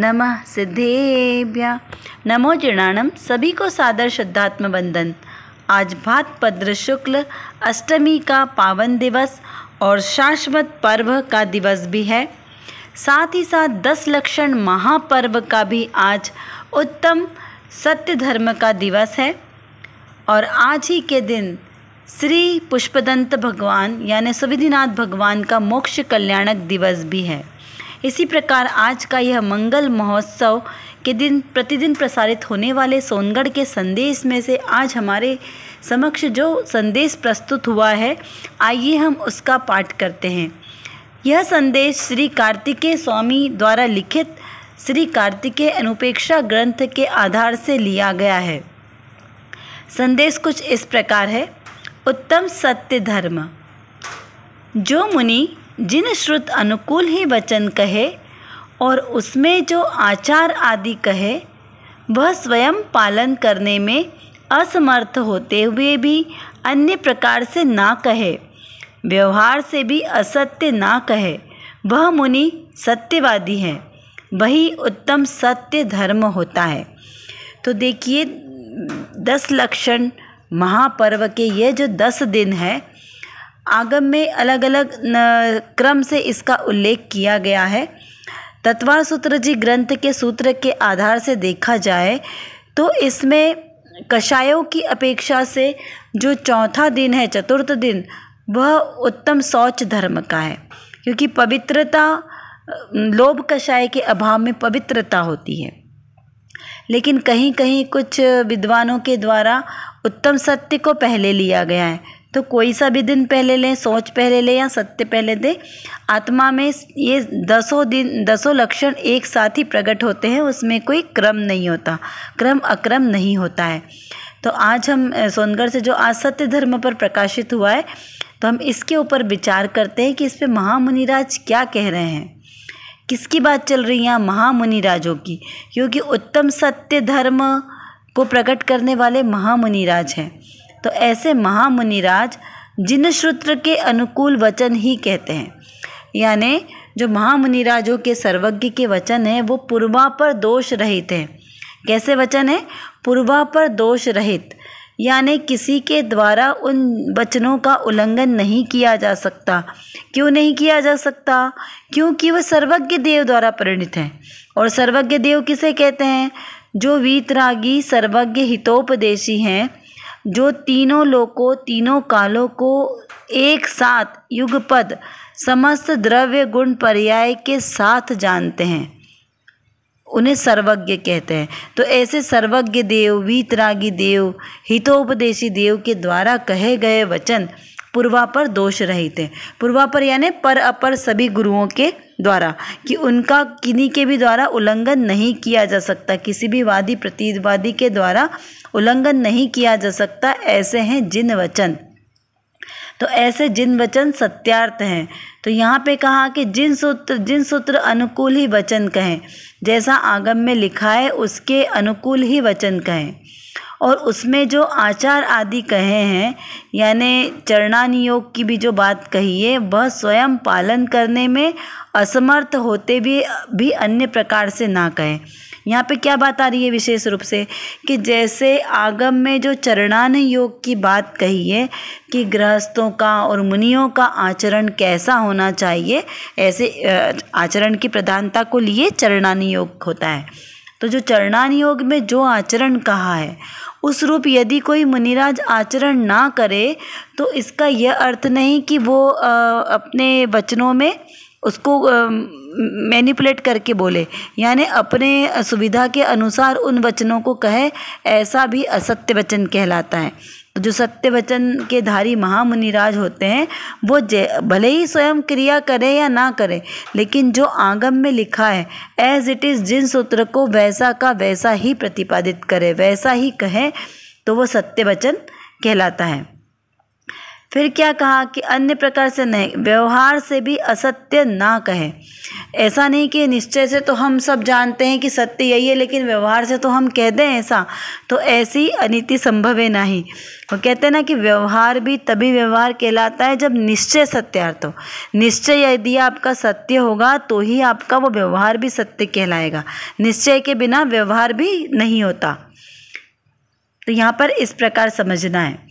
नमः सिद्धेभ्या नमो जिणाणम सभी को सादर शुद्धात्म बंदन आज भाद्रपद्र शुक्ल अष्टमी का पावन दिवस और शाश्वत पर्व का दिवस भी है साथ ही साथ दस लक्षण महापर्व का भी आज उत्तम सत्य धर्म का दिवस है और आज ही के दिन श्री पुष्पदंत भगवान यानी सुविधिनाथ भगवान का मोक्ष कल्याणक दिवस भी है इसी प्रकार आज का यह मंगल महोत्सव के दिन प्रतिदिन प्रसारित होने वाले सोनगढ़ के संदेश में से आज हमारे समक्ष जो संदेश प्रस्तुत हुआ है आइए हम उसका पाठ करते हैं यह संदेश श्री कार्तिकेय स्वामी द्वारा लिखित श्री कार्तिकेय अनुपेक्षा ग्रंथ के आधार से लिया गया है संदेश कुछ इस प्रकार है उत्तम सत्य धर्म जो मुनि जिन श्रुत अनुकूल ही वचन कहे और उसमें जो आचार आदि कहे वह स्वयं पालन करने में असमर्थ होते हुए भी अन्य प्रकार से ना कहे व्यवहार से भी असत्य ना कहे वह मुनि सत्यवादी है वही उत्तम सत्य धर्म होता है तो देखिए दस लक्षण महापर्व के ये जो दस दिन है आगम में अलग अलग क्रम से इसका उल्लेख किया गया है तत्वा सूत्र जी ग्रंथ के सूत्र के आधार से देखा जाए तो इसमें कषायों की अपेक्षा से जो चौथा दिन है चतुर्थ दिन वह उत्तम शौच धर्म का है क्योंकि पवित्रता लोभ कषाय के अभाव में पवित्रता होती है लेकिन कहीं कहीं कुछ विद्वानों के द्वारा उत्तम सत्य को पहले लिया गया है तो कोई सा भी दिन पहले लें सोच पहले लें या सत्य पहले दें आत्मा में ये दसों दिन दसों लक्षण एक साथ ही प्रकट होते हैं उसमें कोई क्रम नहीं होता क्रम अक्रम नहीं होता है तो आज हम सोनगढ़ से जो आज सत्य धर्म पर प्रकाशित हुआ है तो हम इसके ऊपर विचार करते हैं कि इस पर महामुनिराज क्या कह रहे हैं किसकी बात चल रही है यहाँ महामुनिराजों की क्योंकि उत्तम सत्य धर्म को प्रकट करने वाले महामुनिराज हैं तो ऐसे महामुनिराज जिन श्रुत्र के अनुकूल वचन ही कहते हैं यानि जो महामुनिराजों के सर्वज्ञ के वचन हैं वो पूर्वा पर दोष रहित हैं कैसे वचन हैं पूर्वा पर दोष रहित यानी किसी के द्वारा उन वचनों का उल्लंघन नहीं किया जा सकता क्यों नहीं किया जा सकता क्योंकि वह सर्वज्ञ देव द्वारा परिणित हैं और सर्वज्ञ देव किसे कहते हैं जो वीतरागी सर्वज्ञ हितोपदेशी हैं जो तीनों लोकों तीनों कालों को एक साथ युगपद समस्त द्रव्य गुण पर्याय के साथ जानते हैं उन्हें सर्वज्ञ कहते हैं तो ऐसे सर्वज्ञ देव वीतरागी देव हितोपदेशी देव के द्वारा कहे गए वचन पूर्वा पर दोष रहित है पूर्वापर यानी यानि पर अपर सभी गुरुओं के द्वारा कि उनका किन्हीं के भी द्वारा उल्लंघन नहीं किया जा सकता किसी भी वादी प्रतिवादी के द्वारा उल्लंघन नहीं किया जा सकता ऐसे हैं जिन वचन तो ऐसे जिन वचन सत्यार्थ हैं तो यहाँ पे कहा कि जिन सूत्र जिन सूत्र अनुकूल ही वचन कहें जैसा आगम में लिखा है उसके अनुकूल ही वचन कहें और उसमें जो आचार आदि कहे हैं यानी योग की भी जो बात कही है वह स्वयं पालन करने में असमर्थ होते भी भी अन्य प्रकार से ना कहें यहाँ पे क्या बात आ रही है विशेष रूप से कि जैसे आगम में जो चरणान योग की बात कही है कि गृहस्थों का और मुनियों का आचरण कैसा होना चाहिए ऐसे आचरण की प्रधानता को लिए चरणान योग होता है तो जो चरणान योग में जो आचरण कहा है उस रूप यदि कोई मुनिराज आचरण ना करे तो इसका यह अर्थ नहीं कि वो अपने वचनों में उसको मैनिपुलेट करके बोले यानी अपने सुविधा के अनुसार उन वचनों को कहे ऐसा भी असत्य वचन कहलाता है जो सत्य वचन के धारी महामुनिराज होते हैं वो जय भले ही स्वयं क्रिया करें या ना करें लेकिन जो आगम में लिखा है एज इट इज़ जिन सूत्र को वैसा का वैसा ही प्रतिपादित करे वैसा ही कहें तो वो सत्य वचन कहलाता है फिर क्या कहा कि अन्य प्रकार से नहीं व्यवहार से भी असत्य ना कहे ऐसा नहीं कि निश्चय से तो हम सब जानते हैं कि सत्य यही है लेकिन व्यवहार से तो हम कह दें ऐसा तो ऐसी अनिति संभव है ना ही वो कहते हैं ना कि व्यवहार भी तभी व्यवहार कहलाता है जब निश्चय सत्यार्थ हो निश्चय यदि आपका सत्य होगा तो ही आपका वो व्यवहार भी सत्य कहलाएगा निश्चय के बिना व्यवहार भी नहीं होता तो यहाँ पर इस प्रकार समझना है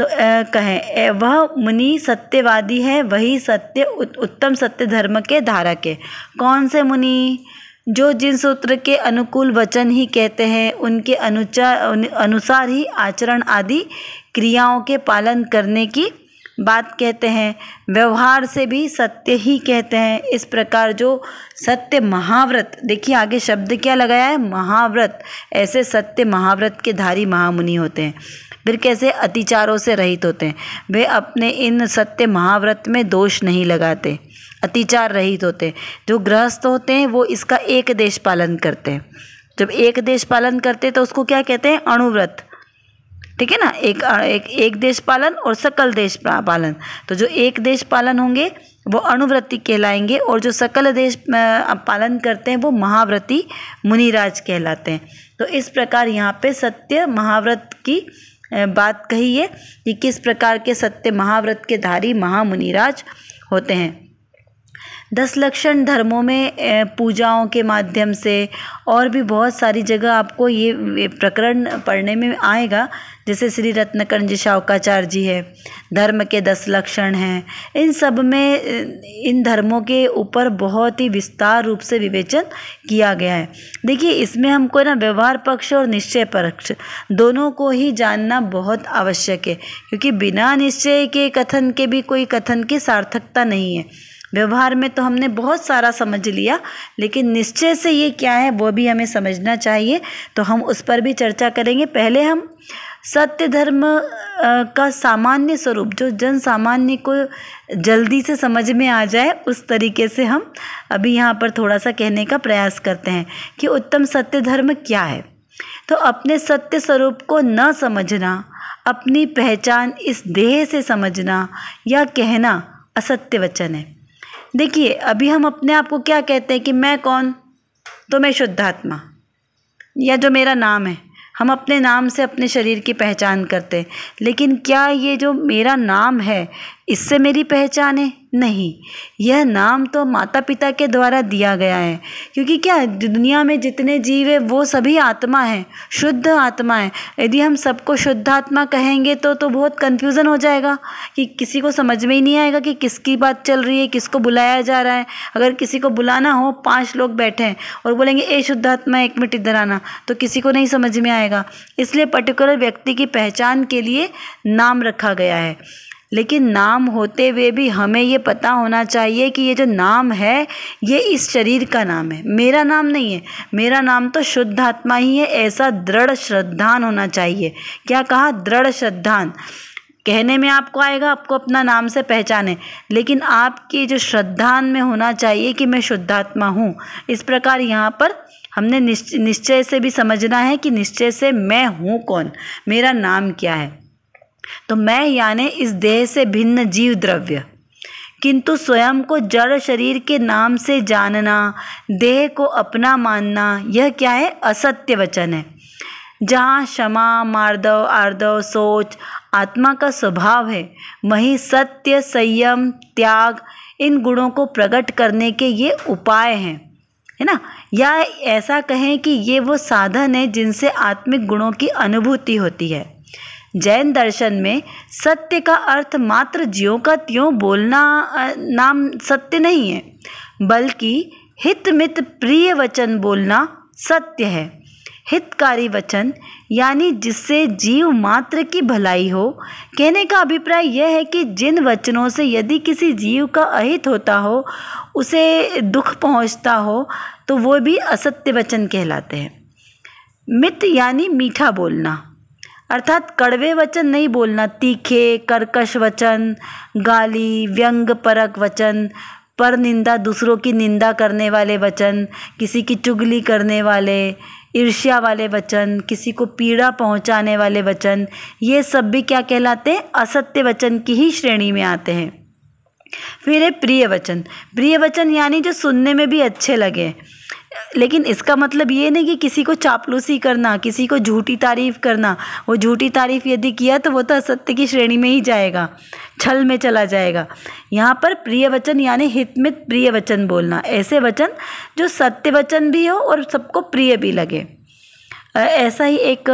तो कहें वह मुनि सत्यवादी है वही सत्य उत्तम सत्य धर्म के धारक है कौन से मुनि जो जिन सूत्र के अनुकूल वचन ही कहते हैं उनके अनुचार अनुसार ही आचरण आदि क्रियाओं के पालन करने की बात कहते हैं व्यवहार से भी सत्य ही कहते हैं इस प्रकार जो सत्य महाव्रत देखिए आगे शब्द क्या लगाया है महाव्रत ऐसे सत्य महाव्रत के धारी महामुनि होते हैं फिर कैसे अतिचारों से रहित होते हैं वे अपने इन सत्य महाव्रत में दोष नहीं लगाते अतिचार रहित होते जो गृहस्थ होते हैं वो इसका एक देश पालन करते हैं जब एक देश पालन करते तो उसको क्या कहते हैं अणुव्रत ठीक है ना एक एक एक देश पालन और सकल देश पालन तो जो एक देश पालन होंगे वो अणुव्रति कहलाएंगे और जो सकल देश पालन करते हैं वो महाव्रती मुनिराज कहलाते हैं तो इस प्रकार यहाँ पे सत्य महाव्रत की बात कही है कि किस प्रकार के सत्य महाव्रत के धारी महामुनिराज होते हैं दस लक्षण धर्मों में पूजाओं के माध्यम से और भी बहुत सारी जगह आपको ये प्रकरण पढ़ने में आएगा जैसे श्री रत्नकर्ण जी शावकाचार्य जी है धर्म के दस लक्षण हैं इन सब में इन धर्मों के ऊपर बहुत ही विस्तार रूप से विवेचन किया गया है देखिए इसमें हमको ना व्यवहार पक्ष और निश्चय पक्ष दोनों को ही जानना बहुत आवश्यक है क्योंकि बिना निश्चय के कथन के भी कोई कथन की सार्थकता नहीं है व्यवहार में तो हमने बहुत सारा समझ लिया लेकिन निश्चय से ये क्या है वो भी हमें समझना चाहिए तो हम उस पर भी चर्चा करेंगे पहले हम सत्य धर्म का सामान्य स्वरूप जो जन सामान्य को जल्दी से समझ में आ जाए उस तरीके से हम अभी यहाँ पर थोड़ा सा कहने का प्रयास करते हैं कि उत्तम सत्य धर्म क्या है तो अपने सत्य स्वरूप को न समझना अपनी पहचान इस देह से समझना या कहना असत्य वचन है देखिए अभी हम अपने आप को क्या कहते हैं कि मैं कौन तो मैं शुद्धात्मा या जो मेरा नाम है हम अपने नाम से अपने शरीर की पहचान करते हैं लेकिन क्या ये जो मेरा नाम है इससे मेरी पहचान है नहीं यह नाम तो माता पिता के द्वारा दिया गया है क्योंकि क्या दुनिया में जितने जीव है वो सभी आत्मा हैं शुद्ध आत्मा है यदि हम सबको शुद्ध आत्मा कहेंगे तो तो बहुत कन्फ्यूज़न हो जाएगा कि किसी को समझ में ही नहीं आएगा कि किसकी बात चल रही है किसको बुलाया जा रहा है अगर किसी को बुलाना हो पाँच लोग बैठे हैं और बोलेंगे ए शुद्ध आत्मा एक मिनट इधर आना तो किसी को नहीं समझ में आएगा इसलिए पर्टिकुलर व्यक्ति की पहचान के लिए नाम रखा गया है लेकिन नाम होते हुए भी हमें ये पता होना चाहिए कि ये जो नाम है ये इस शरीर का नाम है मेरा नाम नहीं है मेरा नाम तो शुद्ध आत्मा ही है ऐसा दृढ़ श्रद्धान होना चाहिए क्या कहा दृढ़ श्रद्धान कहने में आपको आएगा आपको अपना नाम से पहचाने लेकिन आपकी जो श्रद्धान में होना चाहिए कि मैं शुद्धात्मा हूँ इस प्रकार यहाँ पर हमने निश्चय से भी समझना है कि निश्चय से मैं हूँ कौन मेरा नाम क्या है तो मैं यानि इस देह से भिन्न जीव द्रव्य किंतु स्वयं को जड़ शरीर के नाम से जानना देह को अपना मानना यह क्या है असत्य वचन है जहाँ क्षमा मार्दव आर्दव सोच आत्मा का स्वभाव है वहीं सत्य संयम त्याग इन गुणों को प्रकट करने के ये उपाय हैं है ना या ऐसा कहें कि ये वो साधन है जिनसे आत्मिक गुणों की अनुभूति होती है जैन दर्शन में सत्य का अर्थ मात्र ज्यों का त्यों बोलना नाम सत्य नहीं है बल्कि हित मित प्रिय वचन बोलना सत्य है हितकारी वचन यानी जिससे जीव मात्र की भलाई हो कहने का अभिप्राय यह है कि जिन वचनों से यदि किसी जीव का अहित होता हो उसे दुख पहुंचता हो तो वो भी असत्य वचन कहलाते हैं मित यानी मीठा बोलना अर्थात कड़वे वचन नहीं बोलना तीखे कर्कश वचन गाली व्यंग परक वचन पर निंदा दूसरों की निंदा करने वाले वचन किसी की चुगली करने वाले ईर्ष्या वाले वचन किसी को पीड़ा पहुंचाने वाले वचन ये सब भी क्या कहलाते हैं असत्य वचन की ही श्रेणी में आते हैं फिर है प्रिय वचन प्रिय वचन यानी जो सुनने में भी अच्छे लगे लेकिन इसका मतलब ये नहीं कि किसी को चापलूसी करना किसी को झूठी तारीफ करना वो झूठी तारीफ यदि किया तो वो तो असत्य की श्रेणी में ही जाएगा छल में चला जाएगा यहाँ पर प्रिय वचन यानी हितमित प्रिय वचन बोलना ऐसे वचन जो सत्य वचन भी हो और सबको प्रिय भी लगे ऐसा ही एक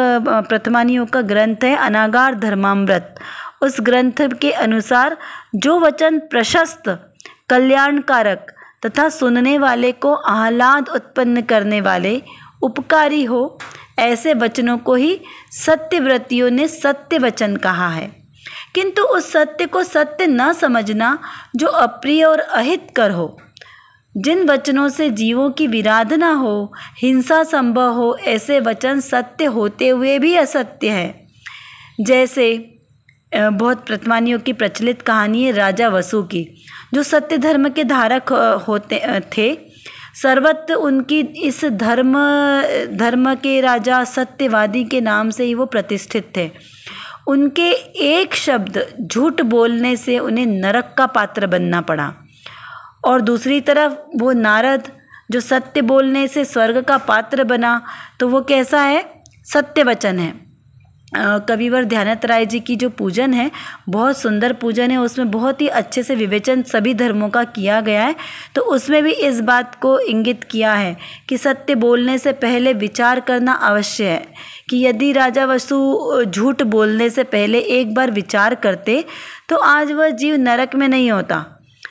प्रथमानियों का ग्रंथ है अनागार धर्मामृत उस ग्रंथ के अनुसार जो वचन प्रशस्त कल्याणकारक तथा सुनने वाले को आह्लाद उत्पन्न करने वाले उपकारी हो ऐसे वचनों को ही सत्यव्रतियों ने सत्य वचन कहा है किंतु उस सत्य को सत्य न समझना जो अप्रिय और अहित कर हो जिन वचनों से जीवों की विराधना हो हिंसा संभव हो ऐसे वचन सत्य होते हुए भी असत्य है जैसे बहुत प्रतिमानियों की प्रचलित कहानी है राजा वसु की जो सत्य धर्म के धारक होते थे सर्वत्र उनकी इस धर्म धर्म के राजा सत्यवादी के नाम से ही वो प्रतिष्ठित थे उनके एक शब्द झूठ बोलने से उन्हें नरक का पात्र बनना पड़ा और दूसरी तरफ वो नारद जो सत्य बोलने से स्वर्ग का पात्र बना तो वो कैसा है सत्य वचन है कविवर ध्यानत राय जी की जो पूजन है बहुत सुंदर पूजन है उसमें बहुत ही अच्छे से विवेचन सभी धर्मों का किया गया है तो उसमें भी इस बात को इंगित किया है कि सत्य बोलने से पहले विचार करना अवश्य है कि यदि राजा वसु झूठ बोलने से पहले एक बार विचार करते तो आज वह जीव नरक में नहीं होता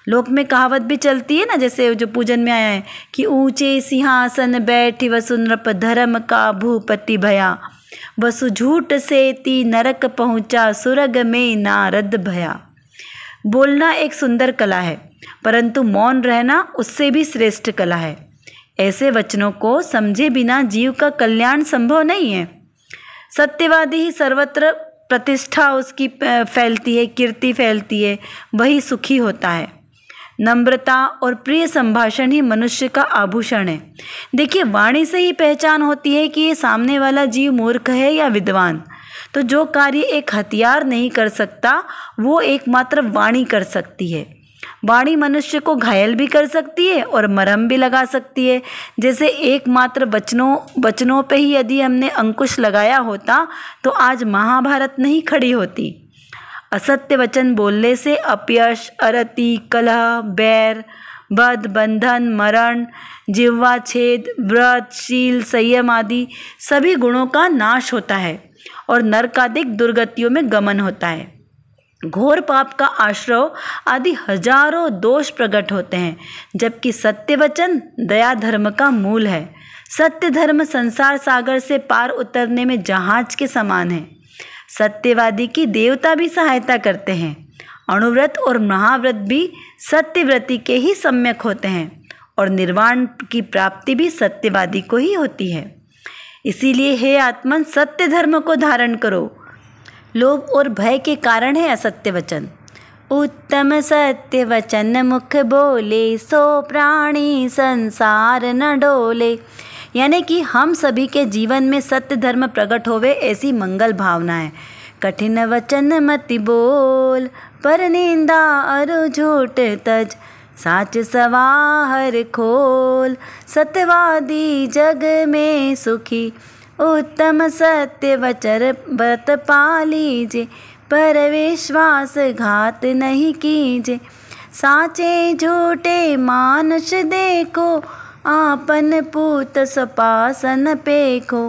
लोक में कहावत भी चलती है ना जैसे जो पूजन में आया है कि ऊंचे सिंहासन बैठी वसुनृप धर्म का भूपति भया वसु झूठ से ती नरक पहुँचा सुरग में नारद भया बोलना एक सुंदर कला है परंतु मौन रहना उससे भी श्रेष्ठ कला है ऐसे वचनों को समझे बिना जीव का कल्याण संभव नहीं है सत्यवादी ही सर्वत्र प्रतिष्ठा उसकी फैलती है कीर्ति फैलती है वही सुखी होता है नम्रता और प्रिय संभाषण ही मनुष्य का आभूषण है देखिए वाणी से ही पहचान होती है कि ये सामने वाला जीव मूर्ख है या विद्वान तो जो कार्य एक हथियार नहीं कर सकता वो एकमात्र वाणी कर सकती है वाणी मनुष्य को घायल भी कर सकती है और मरम भी लगा सकती है जैसे एकमात्र वचनों वचनों पे ही यदि हमने अंकुश लगाया होता तो आज महाभारत नहीं खड़ी होती असत्य वचन बोलने से अपयश अरति कलह बैर बध बंधन मरण जिह्वा छेद व्रत शील संयम आदि सभी गुणों का नाश होता है और नरकाधिक दुर्गतियों में गमन होता है घोर पाप का आश्रय आदि हजारों दोष प्रकट होते हैं जबकि सत्य वचन दया धर्म का मूल है सत्य धर्म संसार सागर से पार उतरने में जहाज के समान है सत्यवादी की देवता भी सहायता करते हैं अणुव्रत और महाव्रत भी सत्यव्रति के ही सम्यक होते हैं और निर्वाण की प्राप्ति भी सत्यवादी को ही होती है इसीलिए हे आत्मन सत्य धर्म को धारण करो लोभ और भय के कारण है असत्य वचन उत्तम सत्य वचन मुख बोले सो प्राणी संसार न डोले यानी कि हम सभी के जीवन में सत्य धर्म प्रकट होवे ऐसी मंगल भावना है कठिन वचन मति बोल पर निंदा अरु झूठ तज साच सवाहर खोल सत्यवादी जग में सुखी उत्तम सत्य वचर व्रत पा लीजे पर विश्वास घात नहीं कीजे साचे झूठे मानस देखो आपन पूत सपासन पेखो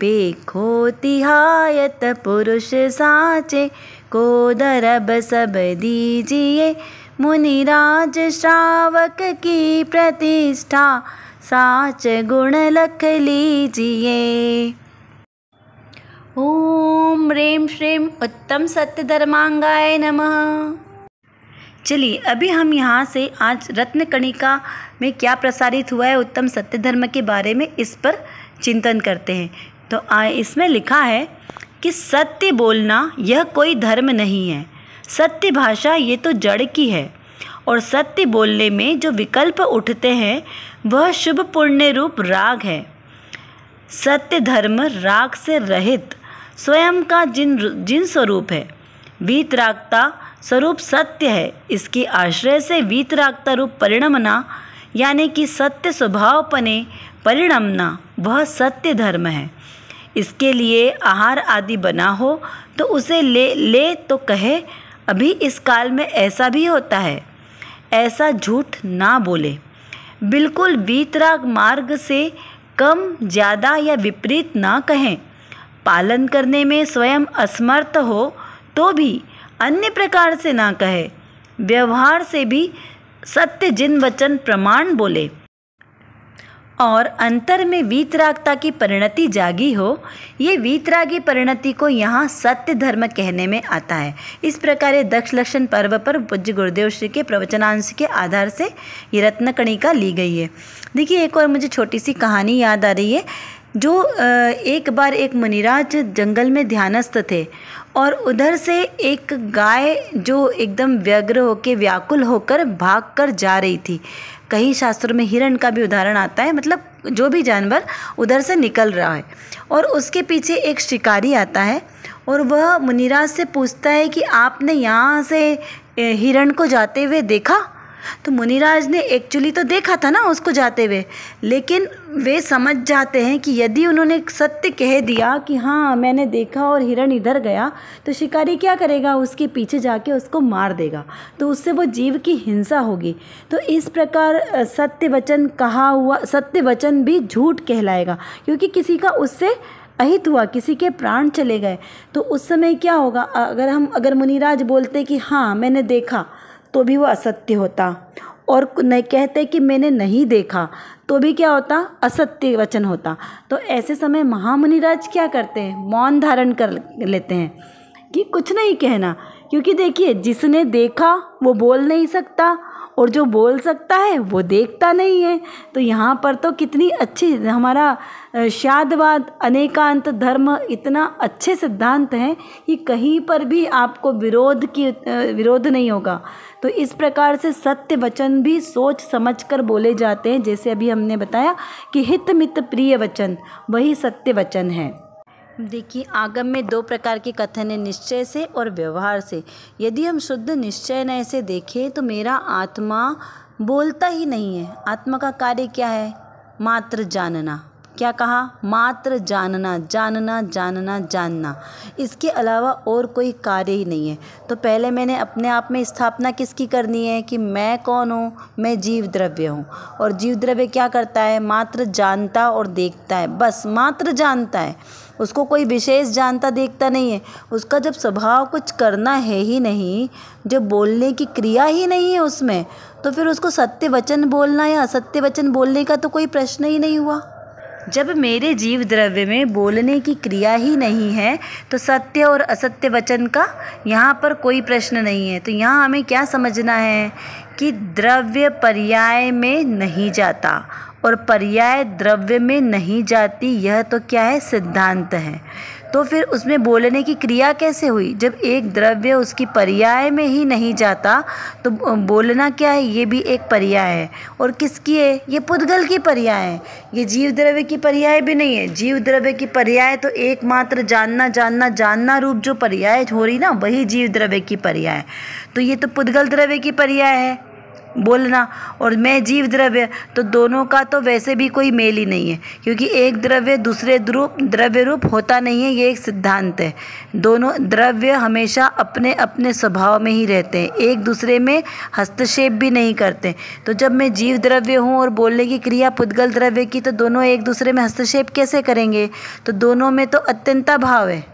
पेखो तिहायत पुरुष साचे को दरब सब दीजिए मुनिराज श्रावक की प्रतिष्ठा साच गुण लख लीजिए ओम रेम श्रीम उत्तम सत्य धर्मांगाय नमः चलिए अभी हम यहाँ से आज रत्नकणिका में क्या प्रसारित हुआ है उत्तम सत्य धर्म के बारे में इस पर चिंतन करते हैं तो आए इसमें लिखा है कि सत्य बोलना यह कोई धर्म नहीं है सत्य भाषा ये तो जड़ की है और सत्य बोलने में जो विकल्प उठते हैं वह शुभ पुण्य रूप राग है सत्य धर्म राग से रहित स्वयं का जिन जिन स्वरूप है वीतरागता रागता स्वरूप सत्य है इसके आश्रय से वीतरागता रूप परिणमना यानी कि सत्य स्वभावपने परिणमना वह सत्य धर्म है इसके लिए आहार आदि बना हो तो उसे ले ले तो कहे अभी इस काल में ऐसा भी होता है ऐसा झूठ ना बोले बिल्कुल वीतराग मार्ग से कम ज़्यादा या विपरीत ना कहें पालन करने में स्वयं असमर्थ हो तो भी अन्य प्रकार से ना कहे व्यवहार से भी सत्य जिन वचन प्रमाण बोले और अंतर में वीतरागता की परिणति जागी हो ये वीतरागी परिणति को यहाँ सत्य धर्म कहने में आता है इस प्रकार ये दक्ष लक्षण पर्व पर पूज्य गुरुदेव श्री के प्रवचनांश के आधार से ये रत्नकणिका ली गई है देखिए एक और मुझे छोटी सी कहानी याद आ रही है जो एक बार एक मनीराज जंगल में ध्यानस्थ थे और उधर से एक गाय जो एकदम व्यग्र होकर व्याकुल होकर भाग कर जा रही थी कहीं शास्त्रों में हिरण का भी उदाहरण आता है मतलब जो भी जानवर उधर से निकल रहा है और उसके पीछे एक शिकारी आता है और वह मुनिराज से पूछता है कि आपने यहाँ से हिरण को जाते हुए देखा तो मुनिराज ने एक्चुअली तो देखा था ना उसको जाते हुए लेकिन वे समझ जाते हैं कि यदि उन्होंने सत्य कह दिया कि हाँ मैंने देखा और हिरण इधर गया तो शिकारी क्या करेगा उसके पीछे जाके उसको मार देगा तो उससे वो जीव की हिंसा होगी तो इस प्रकार सत्य वचन कहा हुआ सत्य वचन भी झूठ कहलाएगा क्योंकि किसी का उससे अहित हुआ किसी के प्राण चले गए तो उस समय क्या होगा अगर हम अगर मुनिराज बोलते कि हाँ मैंने देखा तो भी वो असत्य होता और नहीं कहते कि मैंने नहीं देखा तो भी क्या होता असत्य वचन होता तो ऐसे समय महामुनिराज क्या करते हैं मौन धारण कर लेते हैं कि कुछ नहीं कहना क्योंकि देखिए जिसने देखा वो बोल नहीं सकता और जो बोल सकता है वो देखता नहीं है तो यहाँ पर तो कितनी अच्छी हमारा शादवाद अनेकांत धर्म इतना अच्छे सिद्धांत हैं कि कहीं पर भी आपको विरोध की विरोध नहीं होगा तो इस प्रकार से सत्य वचन भी सोच समझ कर बोले जाते हैं जैसे अभी हमने बताया कि हित मित प्रिय वचन वही सत्य वचन है देखिए आगम में दो प्रकार के कथन है निश्चय से और व्यवहार से यदि हम शुद्ध निश्चय नय से देखें तो मेरा आत्मा बोलता ही नहीं है आत्मा का कार्य क्या है मात्र जानना क्या कहा मात्र जानना जानना जानना जानना इसके अलावा और कोई कार्य ही नहीं है तो पहले मैंने अपने आप में स्थापना किसकी करनी है कि मैं कौन हूँ मैं जीव द्रव्य हूँ और जीव द्रव्य क्या करता है मात्र जानता और देखता है बस मात्र जानता है उसको कोई विशेष जानता देखता नहीं है उसका जब स्वभाव कुछ करना है ही नहीं जब बोलने की क्रिया ही नहीं है उसमें तो फिर उसको सत्य वचन बोलना या असत्य वचन बोलने का तो कोई प्रश्न ही नहीं हुआ जब मेरे जीव द्रव्य में बोलने की क्रिया ही नहीं है तो सत्य और असत्य वचन का यहाँ पर कोई प्रश्न नहीं है तो यहाँ हमें क्या समझना है कि द्रव्य पर्याय में नहीं जाता और पर्याय द्रव्य में नहीं जाती यह तो क्या है सिद्धांत है तो फिर उसमें बोलने की क्रिया कैसे हुई जब एक द्रव्य उसकी पर्याय में ही नहीं जाता तो बोलना क्या है ये भी एक पर्याय है और किसकी है ये पुद्गल की पर्याय है ये जीव द्रव्य की पर्याय भी नहीं है जीव द्रव्य की पर्याय तो एकमात्र जानना जानना जानना रूप जो पर्याय हो रही ना वही जीव द्रव्य की पर्याय तो ये तो पुद्गल द्रव्य की पर्याय है बोलना और मैं जीव द्रव्य तो दोनों का तो वैसे भी कोई मेल ही नहीं है क्योंकि एक द्रव्य दूसरे रूप द्रव्य रूप होता नहीं है ये एक सिद्धांत है दोनों द्रव्य हमेशा अपने अपने स्वभाव में ही रहते हैं एक दूसरे में हस्तक्षेप भी नहीं करते तो जब मैं जीव द्रव्य हूँ और बोलने की क्रिया पुद्गल द्रव्य की तो दोनों एक दूसरे में हस्तक्षेप कैसे करेंगे तो दोनों में तो अत्यंता भाव है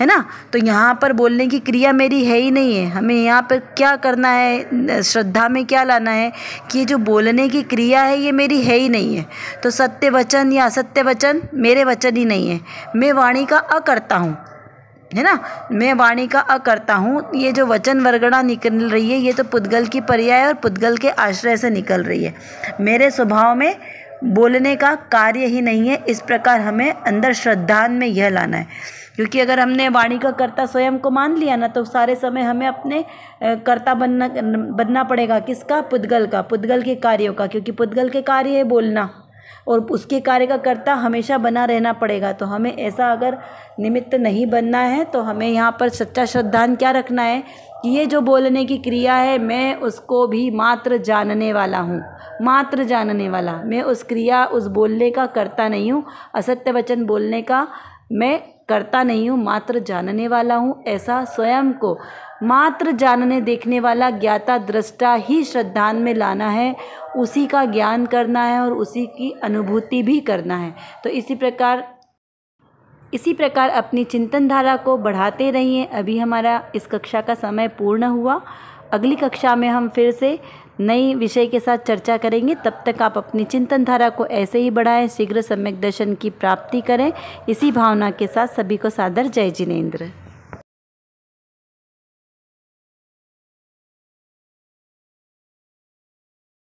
है ना तो यहाँ पर बोलने की क्रिया मेरी है ही नहीं है हमें यहाँ पर क्या करना है श्रद्धा में क्या लाना है कि ये जो बोलने की क्रिया है ये मेरी है ही नहीं है तो सत्य वचन या असत्य वचन मेरे वचन ही नहीं है मैं वाणी का अकर्ता हूँ है ना मैं वाणी का अ करता हूँ ये जो वचन वर्गणा निकल रही है ये तो पुद्गल की पर्याय और पुद्गल के आश्रय से निकल रही है मेरे स्वभाव में बोलने का कार्य ही नहीं है इस प्रकार हमें अंदर श्रद्धान में यह लाना है क्योंकि अगर हमने वाणी का कर्ता स्वयं को मान लिया ना तो सारे समय हमें अपने कर्ता बनना बनना पड़ेगा किसका पुद्गल का पुद्गल के कार्यों का क्योंकि पुद्गल के कार्य है बोलना और उसके कार्य का कर्ता हमेशा बना रहना पड़ेगा तो हमें ऐसा अगर निमित्त नहीं बनना है तो हमें यहाँ पर सच्चा श्रद्धान क्या रखना है कि ये जो बोलने की क्रिया है मैं उसको भी मात्र जानने वाला हूँ मात्र जानने वाला मैं उस क्रिया उस बोलने का करता नहीं हूँ असत्य वचन बोलने का मैं करता नहीं हूँ मात्र जानने वाला हूँ ऐसा स्वयं को मात्र जानने देखने वाला ज्ञाता दृष्टा ही श्रद्धान में लाना है उसी का ज्ञान करना है और उसी की अनुभूति भी करना है तो इसी प्रकार इसी प्रकार अपनी चिंतन धारा को बढ़ाते रहिए अभी हमारा इस कक्षा का समय पूर्ण हुआ अगली कक्षा में हम फिर से नई विषय के साथ चर्चा करेंगे तब तक आप अपनी चिंतन धारा को ऐसे ही बढ़ाएं शीघ्र सम्यक दर्शन की प्राप्ति करें इसी भावना के साथ सभी को सादर जय जिनेन्द्र